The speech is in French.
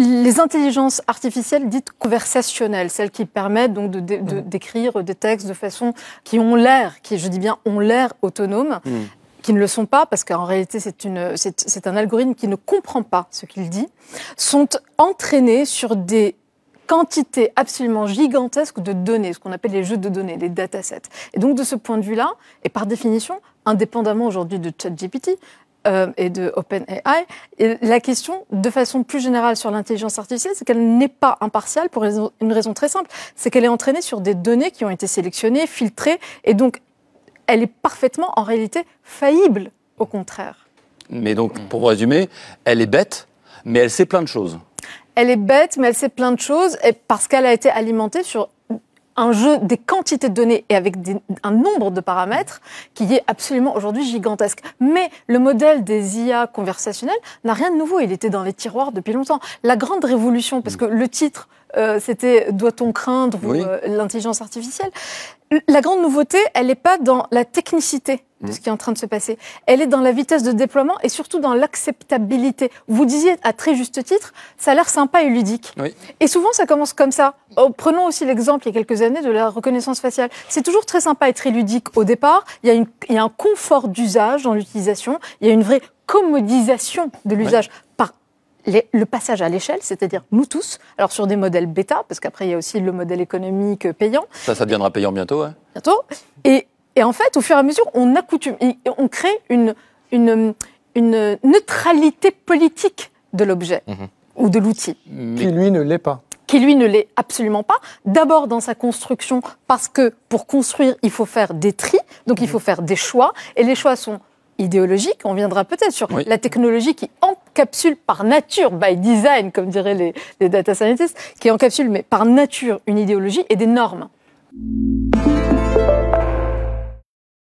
Les intelligences artificielles dites conversationnelles, celles qui permettent donc mm. d'écrire des textes de façon qui ont l'air, qui je dis bien ont l'air autonome, mm. qui ne le sont pas parce qu'en réalité c'est, c'est, un algorithme qui ne comprend pas ce qu'il dit, sont entraînées sur des quantités absolument gigantesques de données, ce qu'on appelle les jeux de données, les datasets. Et donc de ce point de vue-là, et par définition, indépendamment aujourd'hui de ChatGPT, euh, et de OpenAI. Et la question, de façon plus générale sur l'intelligence artificielle, c'est qu'elle n'est pas impartiale pour une raison très simple, c'est qu'elle est entraînée sur des données qui ont été sélectionnées, filtrées, et donc elle est parfaitement en réalité faillible, au contraire. Mais donc, pour résumer, elle est bête, mais elle sait plein de choses. Elle est bête, mais elle sait plein de choses, et parce qu'elle a été alimentée sur un jeu des quantités de données et avec un nombre de paramètres qui est absolument aujourd'hui gigantesque. Mais le modèle des IA conversationnelles n'a rien de nouveau. Il était dans les tiroirs depuis longtemps. La grande révolution, parce que le titre, euh, c'était Doit-on craindre euh, l'intelligence artificielle La grande nouveauté, elle n'est pas dans la technicité de mm. ce qui est en train de se passer. Elle est dans la vitesse de déploiement et surtout dans l'acceptabilité. Vous disiez à très juste titre, ça a l'air sympa et ludique. Oui. Et souvent, ça commence comme ça. Oh, prenons aussi l'exemple, il y a quelques années, de la reconnaissance faciale. C'est toujours très sympa et très ludique au départ. Il y a, une, un confort d'usage dans l'utilisation. Il y a une vraie commodisation de l'usage par le passage à l'échelle, c'est-à-dire nous tous, alors sur des modèles bêta, parce qu'après il y a aussi le modèle économique payant. Ça, ça deviendra payant bientôt. Hein. Bientôt. Et et en fait, au fur et à mesure, on accoutume, on crée une, une, une neutralité politique de l'objet mhm. ou de l'outil. Qui lui ne l'est pas qui lui ne l'est absolument pas. D'abord dans sa construction, parce que pour construire, il faut faire des tris, donc il mhm. faut faire des choix, et les choix sont idéologiques, on viendra peut-être sur la technologie qui encapsule par nature, by design, comme diraient les, les data scientists, qui encapsule mais par nature une idéologie et des normes.